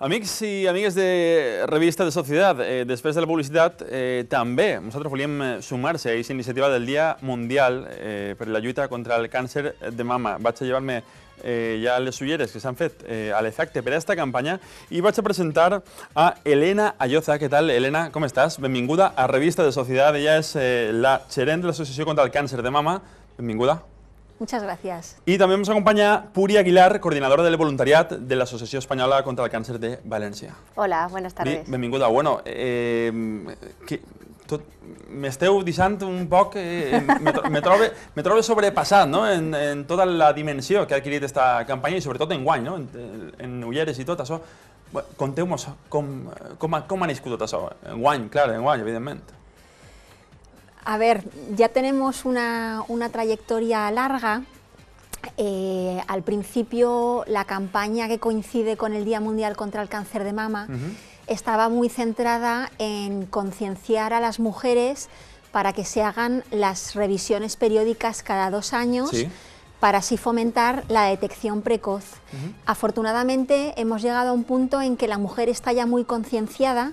Amigos y amigas de Revista de Sociedad, eh, después de la publicidad, eh, también nosotros nosaltres volíem eh, sumarse a esa iniciativa del Día Mundial eh, la lluita contra el Cáncer de mama. Vaig a llevarme ya eh, ja les ulleres que s'han fet eh, a l'efecte per a aquesta campanya a presentar a Elena Ayoza. ¿Qué tal, Elena? ¿Cómo estás? Benvinguda a Revista de Sociedad. Ella es la gerent de la Asociación contra el Cáncer de Mama. Bienvenida. Muchas gracias. Y también nos acompaña Puri Aguilar, coordinadora del voluntariat de la Asociación Espanyola contra el Càncer de València. Hola, buenas tardes. Bienvenida. Bueno, eh, que, tot, esteu deixant un poc... Eh, me, me, trobe, me trobe sobrepassat no? en, en tota la dimensió que ha adquirit aquesta campanya i sobretot en guany, no? en, en ulleres i tot això. Conteu-nos com, com, com ha, com ha nascut tot això. En guany, clar, en guany, evidentment. A ver, ya tenemos una, trayectoria larga. Eh, al principio, la campaña que coincide con el Día Mundial contra el Cáncer de Mama estaba muy centrada en concienciar a las mujeres para que se hagan las revisiones periódicas cada dos años. para así fomentar la detección precoz. Afortunadamente hemos llegado a un punto en que la mujer está ya muy concienciada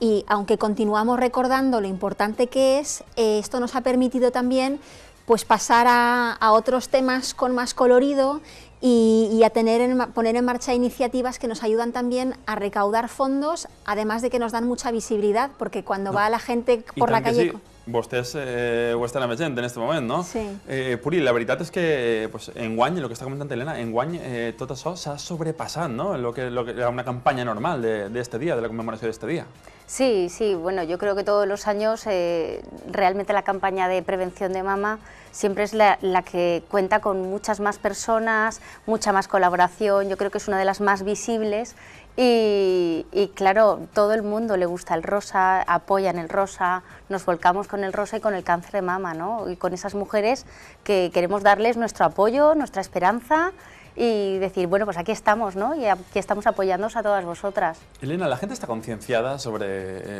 y aunque continuamos recordando lo importante que es, eh, esto nos ha permitido también pues pasar a, otros temas con más colorido y, a tener poner en marcha iniciativas que nos ayudan también a recaudar fondos, además de que nos dan mucha visibilidad, porque cuando va la gente por la calle... Sí. Vostès eh, ho estan en este momento, no? Sí. Eh, Puri, la verdad es que pues, enguany, lo que está comentando Elena enguany eh, tot se ha sobrepasado, no? Lo que, lo que, una campaña normal de este día, de la conmemoración de este día Sí, sí, bueno, yo creo que todos los años eh, realmente la campaña de prevención de mama siempre es la, que cuenta con muchas más personas, mucha más colaboración, yo creo que es una de las más visibles y, claro, todo el mundo le gusta el rosa, apoyan el rosa, nos volcamos con el rosa y con el cáncer de mama, ¿no? Y con esas mujeres que queremos darles nuestro apoyo, nuestra esperanza y decir, bueno, pues aquí estamos, ¿no? Y aquí estamos apoyándoos a todas vosotras. Elena, la gente está concienciada sobre,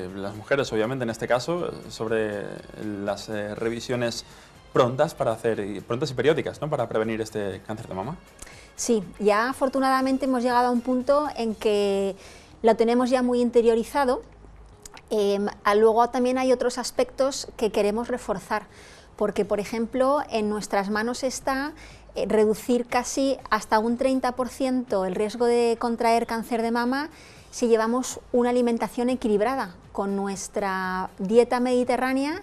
eh, las mujeres obviamente en este caso, sobre las eh, revisiones prontas para hacer, prontas y periódicas, ¿no? Para prevenir este cáncer de mama. Sí, ya afortunadamente hemos llegado a un punto en que lo tenemos ya muy interiorizado. Em, luego también hay otros aspectos que queremos reforzar, porque por ejemplo en nuestras manos está eh, reducir casi hasta un 30% el riesgo de contraer cáncer de mama si llevamos una alimentación equilibrada con nuestra dieta mediterránea,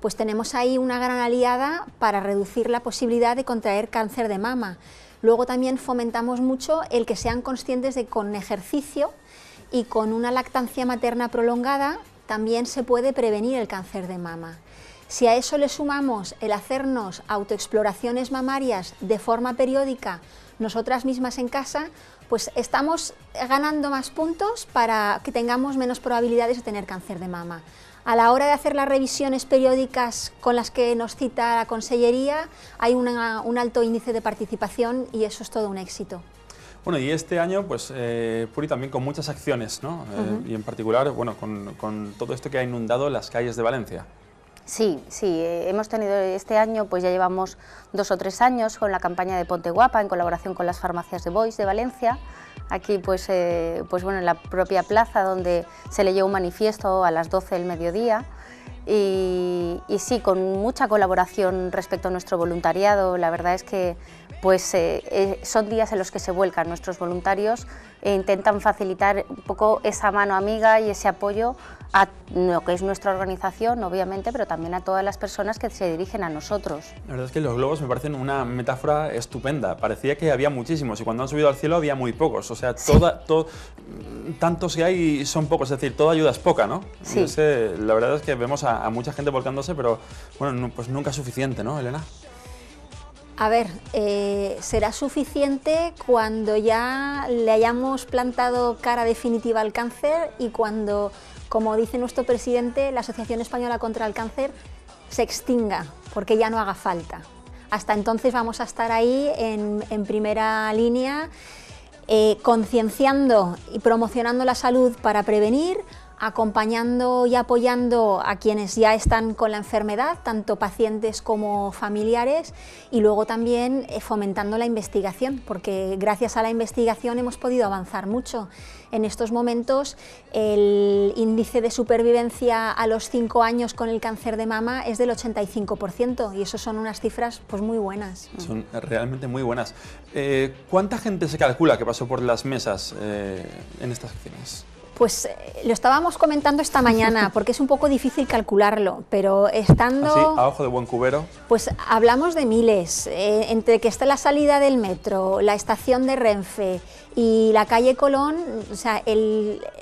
pues tenemos ahí una gran aliada para reducir la posibilidad de contraer cáncer de mama. Luego también fomentamos mucho el que sean conscientes de que con ejercicio y con una lactancia materna prolongada también se puede prevenir el cáncer de mama. Si a eso le sumamos el hacernos autoexploraciones mamarias de forma periódica, nosotras mismas en casa, pues estamos ganando más puntos para que tengamos menos probabilidades de tener cáncer de mama. A la hora de hacer las revisiones periódicas con las que nos cita la Consellería, hay un alto índice de participación y eso es todo un éxito. Bueno, y este año, pues, eh, Puri también con muchas acciones, ¿no? Eh, y en particular, bueno, con todo esto que ha inundado las calles de Valencia. Sí, sí, eh, hemos tenido este año, pues ya llevamos dos o tres años con la campaña de Ponte Guapa en colaboración con las farmacias de Bois de Valencia. Aquí, pues, eh, pues bueno, en la propia plaza donde se le leyó un manifiesto a las 12 del mediodía. Y, sí, con mucha colaboración respecto a nuestro voluntariado. La verdad es que pues, eh, son días en los que se vuelcan nuestros voluntarios e intentan facilitar un poco esa mano amiga y ese apoyo a lo que es nuestra organización, obviamente, pero también a todas las personas que se dirigen a nosotros. La verdad es que los globos me parecen una metáfora estupenda. Parecía que había muchísimos y cuando han subido al cielo había muy pocos. O sea, toda, tantos que hay son pocos. Es decir, toda ayuda es poca, ¿no? Sí. la verdad es que vemos a, mucha gente volcándose, pero bueno, pues nunca es suficiente, ¿no, Elena? A ver, eh, será suficiente cuando ya le hayamos plantado cara definitiva al cáncer y cuando, como dice nuestro presidente, la Asociación Española contra el Cáncer se extinga, porque ya no haga falta. Hasta entonces vamos a estar ahí en, primera línea, eh, concienciando y promocionando la salud para prevenir, acompañando y apoyando a quienes ya están con la enfermedad, tanto pacientes como familiares, y luego también eh, fomentando la investigación, porque gracias a la investigación hemos podido avanzar mucho. En estos momentos el índice de supervivencia a los 5 años con el cáncer de mama es del 85%, y eso son unas cifras pues, muy buenas. Son eh, realmente muy buenas. Eh, ¿Cuánta gente se calcula que pasó por las mesas en estas acciones? Pues eh, lo estábamos comentando esta mañana, porque es un poco difícil calcularlo, pero estando... Sí, a ojo de buen cubero. Pues hablamos de miles, eh, entre que está la salida del metro, la estación de Renfe y la calle Colón, sea,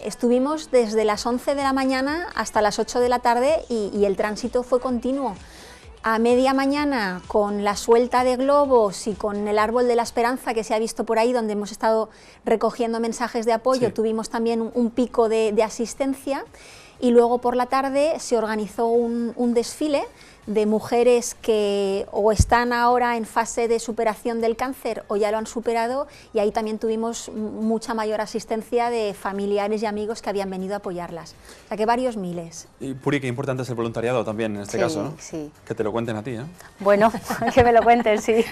estuvimos desde las 11 de la mañana hasta las 8 de la tarde y el tránsito fue continuo a media mañana con la suelta de globos y con el árbol de la esperanza que se ha visto por ahí, donde hemos estado recogiendo mensajes de apoyo, tuvimos también un, pico de, asistencia y luego por la tarde se organizó un desfile de mujeres que o están ahora en fase de superación del cáncer o ya lo han superado y ahí también tuvimos mucha mayor asistencia de familiares y amigos que habían venido a apoyarlas. O sea que varios miles. Y Puri, qué importante es el voluntariado también en este caso, ¿no? Sí. Que te lo cuenten a ti, ¿eh? Bueno, que me lo cuenten, sí.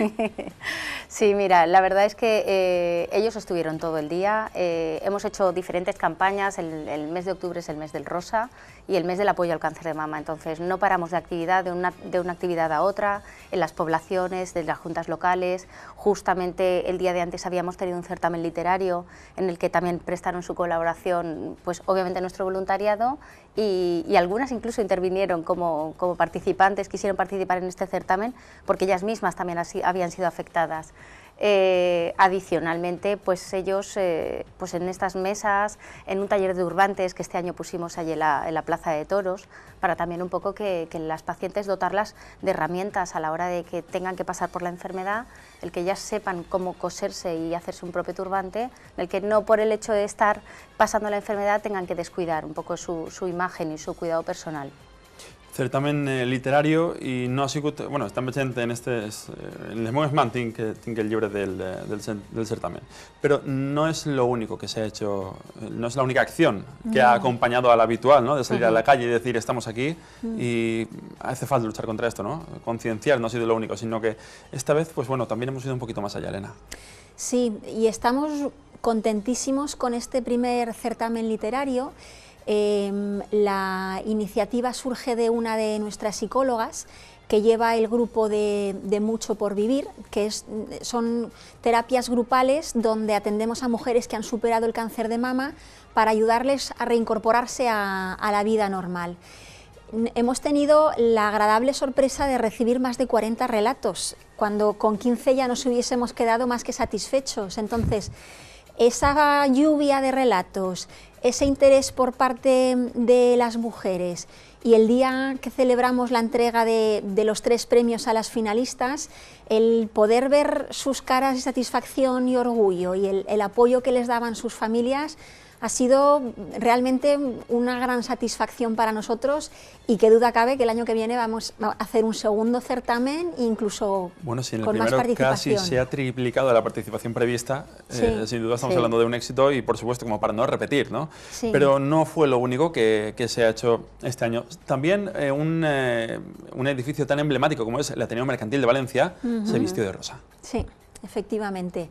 sí, mira, la verdad es que eh, ellos estuvieron todo el día. Eh, hemos hecho diferentes campañas. El, el mes de octubre es el mes del rosa y el mes del apoyo al cáncer de mama. Entonces no paramos de actividad de una de una actividad a otra, en las poblaciones, de las juntas locales. Justamente el día de antes habíamos tenido un certamen literario en el que también prestaron su colaboración, pues obviamente nuestro voluntariado y, algunas incluso intervinieron como, participantes, quisieron participar en este certamen porque ellas mismas también habían sido afectadas. Eh, adicionalmente, pues ellos eh, pues en estas mesas, en un taller de turbantes que este año pusimos allí en la, Plaza de Toros, para también un poco que, las pacientes dotarlas de herramientas a la hora de que tengan que pasar por la enfermedad, el que ellas sepan cómo coserse y hacerse un propio turbante, el que no por el hecho de estar pasando la enfermedad tengan que descuidar un poco su imagen y su cuidado personal certamen eh, literario y no ha sido... Bueno, está presente en, este... Eh, en man meves mans el libre del, eh, del, certamen, ...pero no es lo único que se ha hecho, no es la única acción que ha acompañado a la habitual, ¿no? De salir a la calle y decir, estamos aquí mm. y hace falta luchar contra esto, ¿no? Concienciar no ha sido lo único, sino que esta vez, pues bueno, también hemos ido un poquito más allá, Elena. Sí, y estamos contentísimos con este primer certamen literario Em, la iniciativa surge de una de nuestras psicólogas que lleva el grupo de, Mucho por Vivir, que son terapias grupales donde atendemos a mujeres que han superado el cáncer de mama para ayudarles a reincorporarse a, a la vida normal hemos tenido la agradable sorpresa de recibir más de 40 relatos, cuando con 15 ya nos hubiésemos quedado más que satisfechos. Entonces, esa lluvia de relatos, ese interés por parte de las mujeres y el día que celebramos la entrega de, los tres premios a las finalistas, el poder ver sus caras de satisfacción y orgullo y el apoyo que les daban sus familias, ha sido realmente una gran satisfacción para nosotros y que duda cabe que el año que viene vamos a hacer un segundo certamen e incluso bueno, si en el primero casi se ha triplicado la participación prevista, eh, sin duda estamos hablando de un éxito y por supuesto como para no repetir, ¿no? Pero no fue lo único que, se ha hecho este año. También eh, eh, un, edificio tan emblemático como es el Ateneo Mercantil de Valencia se vistió de rosa. Sí, efectivamente.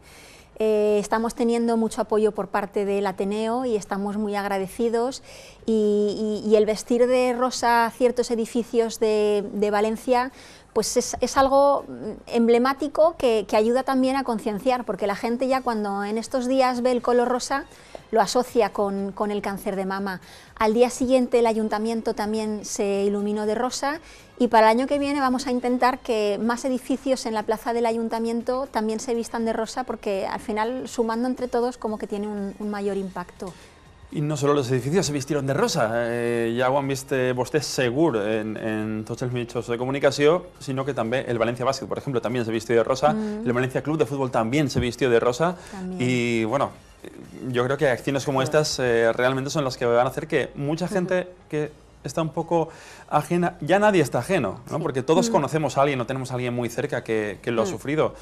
Eh, estamos teniendo mucho apoyo por parte del Ateneo y estamos muy agradecidos. Y, el vestir de rosa ciertos edificios de Valencia pues es, algo mm, emblemático que, ayuda también a concienciar, porque la gente ya cuando en estos días ve el color rosa, lo asocia con, el cáncer de mama. Al día siguiente el ayuntamiento también se iluminó de rosa y para el año que viene vamos a intentar que más edificios en la plaza del ayuntamiento también se vistan de rosa porque al final sumando entre todos como que tiene un mayor impacto. Y no solo los edificios se vistieron de rosa, eh, ya ya han visto eh, seguro en, todos los los de comunicación, sino que también el Valencia Básquet, por ejemplo, también se vistió de rosa, mm. el Valencia Club de Fútbol también se vistió de rosa, y bueno, yo creo que acciones como estas eh, realmente son las que van a hacer que mucha gente que está un poco ajena, ya nadie está ajeno, ¿no? porque todos mm. conocemos a alguien o tenemos a alguien muy cerca que, que lo ha mm. sufrido.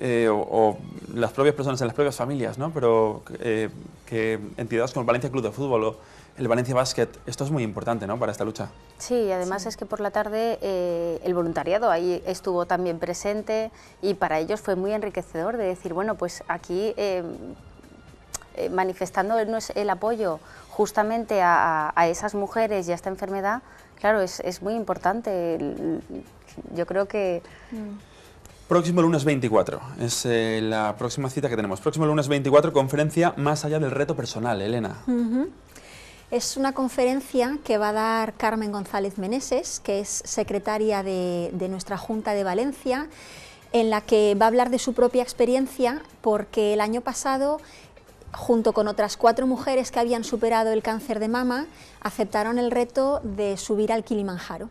Eh, o, las propias personas en las propias familias, ¿no? Pero eh, que entidades como el Valencia Club de Fútbol o el Valencia Basket, esto es muy importante, ¿no? Para esta lucha. Sí, además es que por la tarde eh, el voluntariado ahí estuvo también presente y para ellos fue muy enriquecedor de decir, bueno, pues aquí em, manifestando el, apoyo justamente a, esas mujeres y a esta enfermedad, claro, es, muy importante. yo creo que... Mm. Próximo lunes 24, es eh, la próxima cita que tenemos. Próximo lunes 24, conferencia Más allá del reto personal, Elena. Es una conferencia que va a dar Carmen González Meneses, que es secretaria de, de nuestra Junta de Valencia, en la que va a hablar de su propia experiencia, porque el año pasado junto con otras cuatro mujeres que habían superado el cáncer de mama, aceptaron el reto de subir al Kilimanjaro.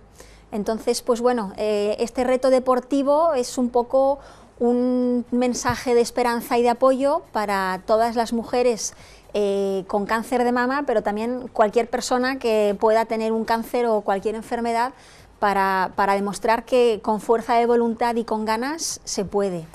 Entonces, pues bueno, eh, este reto deportivo es un poco un mensaje de esperanza y de apoyo para todas las mujeres eh, con cáncer de mama, pero también cualquier persona que pueda tener un cáncer o cualquier enfermedad para demostrar que con fuerza de voluntad y con ganas se puede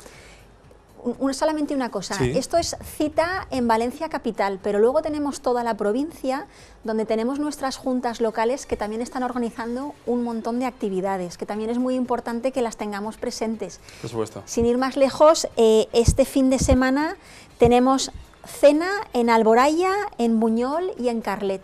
solamente una cosa. Esto es cita en Valencia capital, pero luego tenemos toda la provincia donde tenemos nuestras juntas locales que también están organizando un montón de actividades, que también es muy importante que las tengamos presentes. Por supuesto. Sin ir más lejos, eh, este fin de semana tenemos cena en Alboraya, en Buñol y en Carlet.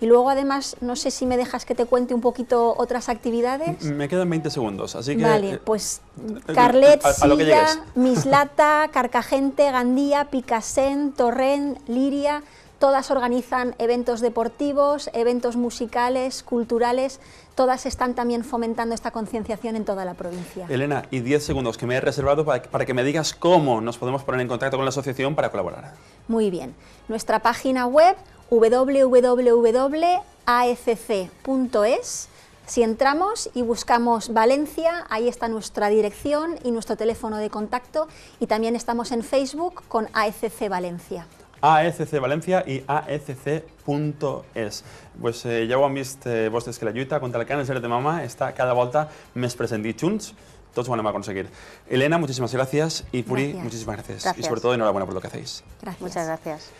Y luego además, no sé si me dejas que te cuente un poquito otras actividades. Me quedan 20 segundos, así que... Vale, eh, pues eh, Carlet, Silvia, Mislata, Carcagente, Gandía, Picasen, Torrent, Liria, todas organizan eventos deportivos, eventos musicales, culturales, todas están también fomentando esta concienciación en toda la provincia. Elena, y 10 segundos que me he reservado para que me digas cómo nos podemos poner en contacto con la asociación para colaborar. Muy bien, nuestra página web www.afc.es. Si entramos y buscamos Valencia, ahí está nuestra dirección y nuestro teléfono de contacto y también estamos en Facebook con AFC Valencia. AFC Valencia y AFC.es Pues, ya vos han visto que la lluita contra el cáncer de mamá está cada vuelta més presente. todo todos tots va a conseguir. Elena, muchísimas gracias y Puri, muchísimas gracias. Y sobre todo enhorabuena por lo que hacéis. Muchas gracias.